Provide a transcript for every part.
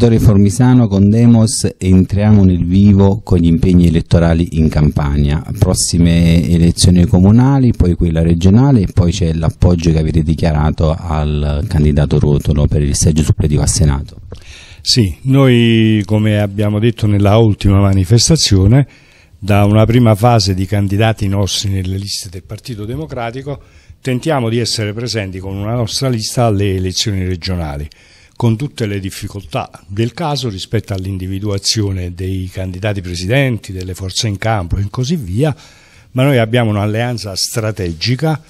Dottore Formisano, con Demos entriamo nel vivo con gli impegni elettorali in campagna, Prossime elezioni comunali, poi quella regionale e poi c'è l'appoggio che avete dichiarato al candidato Rotolo per il seggio suppletivo a Senato. Sì, noi come abbiamo detto nella ultima manifestazione, da una prima fase di candidati nostri nelle liste del Partito Democratico, tentiamo di essere presenti con una nostra lista alle elezioni regionali con tutte le difficoltà del caso rispetto all'individuazione dei candidati presidenti, delle forze in campo e così via, ma noi abbiamo un'alleanza strategica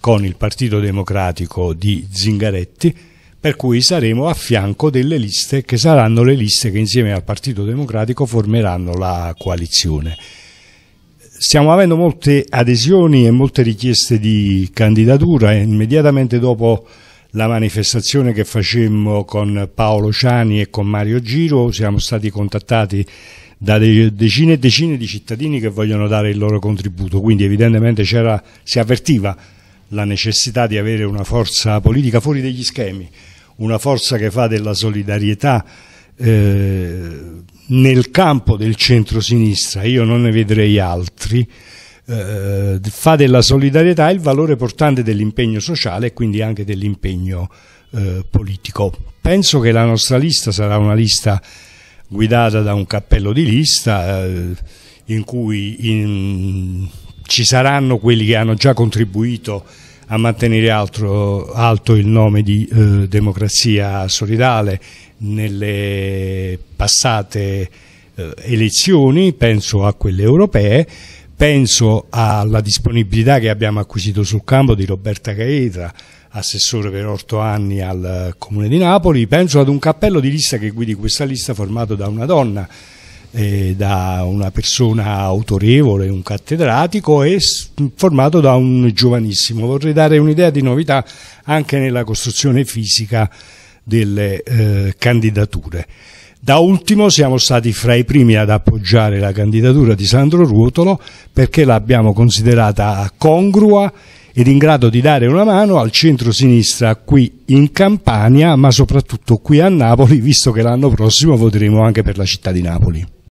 con il Partito Democratico di Zingaretti, per cui saremo a fianco delle liste che saranno le liste che insieme al Partito Democratico formeranno la coalizione. Stiamo avendo molte adesioni e molte richieste di candidatura immediatamente dopo la manifestazione che facemmo con Paolo Ciani e con Mario Giro, siamo stati contattati da decine e decine di cittadini che vogliono dare il loro contributo, quindi evidentemente si avvertiva la necessità di avere una forza politica fuori degli schemi, una forza che fa della solidarietà eh, nel campo del centro-sinistra, io non ne vedrei altri, eh, fa della solidarietà il valore portante dell'impegno sociale e quindi anche dell'impegno eh, politico. Penso che la nostra lista sarà una lista guidata da un cappello di lista eh, in cui in, ci saranno quelli che hanno già contribuito a mantenere altro, alto il nome di eh, democrazia solidale nelle passate eh, elezioni, penso a quelle europee, penso alla disponibilità che abbiamo acquisito sul campo di Roberta Caetra, assessore per otto anni al eh, Comune di Napoli, penso ad un cappello di lista che guidi questa lista formato da una donna, eh, da una persona autorevole, un cattedratico e formato da un giovanissimo. Vorrei dare un'idea di novità anche nella costruzione fisica delle eh, candidature. Da ultimo siamo stati fra i primi ad appoggiare la candidatura di Sandro Ruotolo perché l'abbiamo considerata congrua ed in grado di dare una mano al centro-sinistra qui in Campania, ma soprattutto qui a Napoli, visto che l'anno prossimo voteremo anche per la città di Napoli.